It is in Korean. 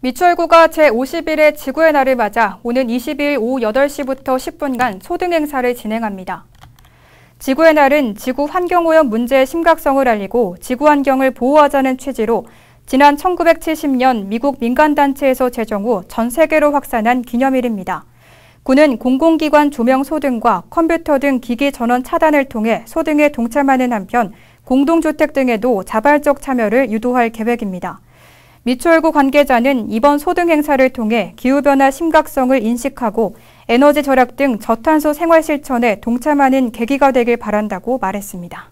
미추홀구가 제51회 지구의 날을 맞아 오는 22일 오후 8시부터 10분간 소등 행사를 진행합니다. 지구의 날은 지구 환경오염 문제의 심각성을 알리고 지구 환경을 보호하자는 취지로 지난 1970년 미국 민간단체에서 제정 후 전 세계로 확산한 기념일입니다. 군은 공공기관 조명 소등과 컴퓨터 등 기기 전원 차단을 통해 소등에 동참하는 한편 공동주택 등에도 자발적 참여를 유도할 계획입니다. 미추홀구 관계자는 이번 소등 행사를 통해 기후변화 심각성을 인식하고 에너지 절약 등 저탄소 생활 실천에 동참하는 계기가 되길 바란다고 말했습니다.